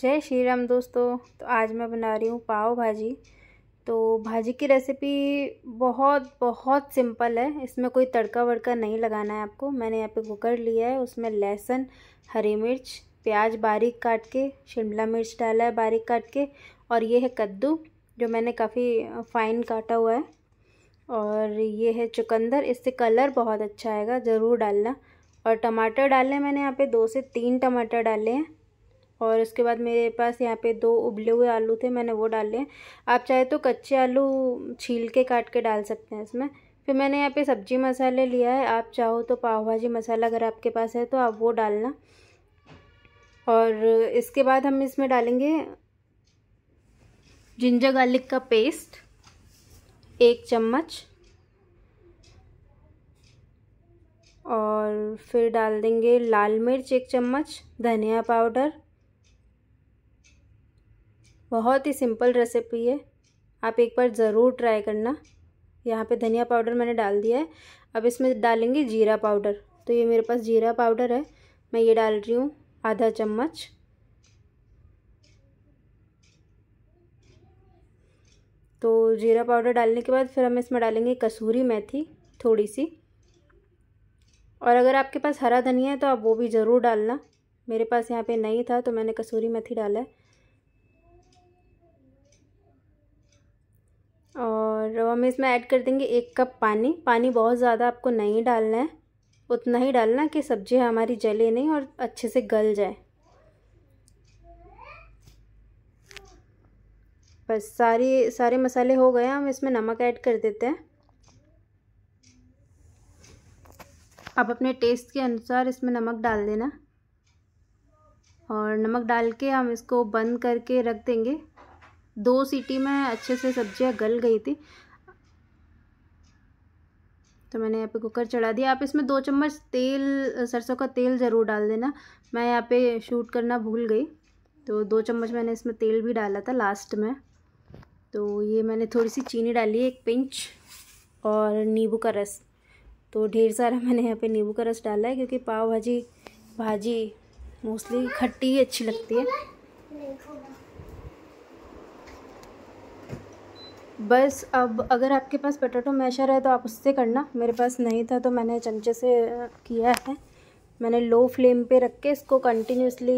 जय श्री राम दोस्तों तो आज मैं बना रही हूँ पाव भाजी तो भाजी की रेसिपी बहुत बहुत सिंपल है इसमें कोई तड़का वड़का नहीं लगाना है आपको मैंने यहाँ पे कुकर लिया है उसमें लहसुन हरी मिर्च प्याज बारीक काट के शिमला मिर्च डाला है बारीक काट के और ये है कद्दू जो मैंने काफ़ी फाइन काटा हुआ है और ये है चुकंदर इससे कलर बहुत अच्छा आएगा ज़रूर डालना और टमाटर डाले मैंने यहाँ पे दो से तीन टमाटर डाले हैं और उसके बाद मेरे पास यहाँ पे दो उबले हुए आलू थे मैंने वो डाले हैं आप चाहे तो कच्चे आलू छील के काट के डाल सकते हैं इसमें फिर मैंने यहाँ पे सब्जी मसाले लिया है आप चाहो तो पाव भाजी मसाला अगर आपके पास है तो आप वो डालना और इसके बाद हम इसमें डालेंगे जिंजर गार्लिक का पेस्ट एक चम्मच और फिर डाल देंगे लाल मिर्च एक चम्मच धनिया पाउडर बहुत ही सिंपल रेसिपी है आप एक बार ज़रूर ट्राई करना यहाँ पे धनिया पाउडर मैंने डाल दिया है अब इसमें डालेंगे जीरा पाउडर तो ये मेरे पास जीरा पाउडर है मैं ये डाल रही हूँ आधा चम्मच तो जीरा पाउडर डालने के बाद फिर हम इसमें डालेंगे कसूरी मेथी थोड़ी सी और अगर आपके पास हरा धनिया है तो आप वो भी ज़रूर डालना मेरे पास यहाँ पे नहीं था तो मैंने कसूरी मेथी डाला है और हम इसमें ऐड कर देंगे एक कप पानी पानी बहुत ज़्यादा आपको नहीं डालना है उतना ही डालना कि सब्ज़ी हमारी जले नहीं और अच्छे से गल जाए बस सारी सारे मसाले हो गए हम इसमें नमक ऐड कर देते हैं आप अपने टेस्ट के अनुसार इसमें नमक डाल देना और नमक डाल के हम इसको बंद करके रख देंगे दो सीटी में अच्छे से सब्जियां गल गई थी तो मैंने यहाँ पे कुकर चढ़ा दिया आप इसमें दो चम्मच तेल सरसों का तेल ज़रूर डाल देना मैं यहाँ पे शूट करना भूल गई तो दो चम्मच मैंने इसमें तेल भी डाला था लास्ट में तो ये मैंने थोड़ी सी चीनी डाली है एक पिंच और नींबू का रस तो ढेर सारा मैंने यहाँ पे नींबू का रस डाला है क्योंकि पाव भाजी भाजी मोस्टली खट्टी ही अच्छी लगती है बस अब अगर आपके पास पटेटो मैशर है तो आप उससे करना मेरे पास नहीं था तो मैंने चमचे से किया है मैंने लो फ्लेम पे रख के इसको कंटिन्यूसली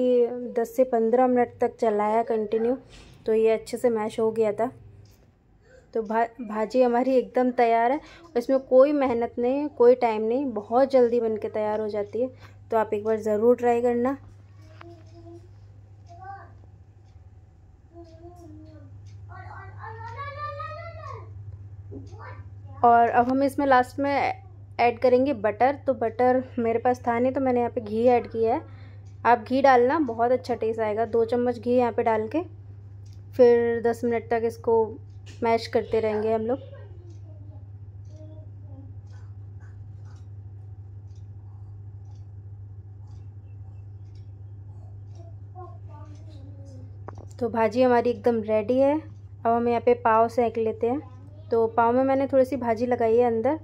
10 से 15 मिनट तक चलाया कंटिन्यू तो ये अच्छे से मैश हो गया था तो भा भाजी हमारी एकदम तैयार है इसमें कोई मेहनत नहीं कोई टाइम नहीं बहुत जल्दी बन के तैयार हो जाती है तो आप एक बार ज़रूर ट्राई करना और अब हम इसमें लास्ट में ऐड करेंगे बटर तो बटर मेरे पास था नहीं तो मैंने यहाँ पे घी ऐड किया है आप घी डालना बहुत अच्छा टेस्ट आएगा दो चम्मच घी यहाँ पे डाल के फिर दस मिनट तक इसको मैश करते रहेंगे हम लोग तो भाजी हमारी एकदम रेडी है अब हम यहाँ पे पाव सेक लेते हैं तो पाव में मैंने थोड़ी सी भाजी लगाई है अंदर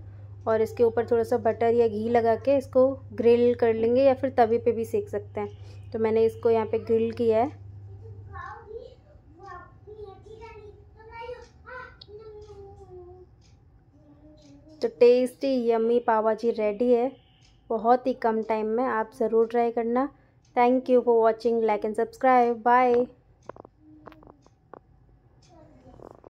और इसके ऊपर थोड़ा सा बटर या घी लगा के इसको ग्रिल कर लेंगे या फिर तवे पे भी सेक सकते हैं तो मैंने इसको यहाँ पे ग्रिल किया है तो टेस्टी यम्मी पाव भाजी रेडी है बहुत ही कम टाइम में आप ज़रूर ट्राई करना thank you for watching like and subscribe bye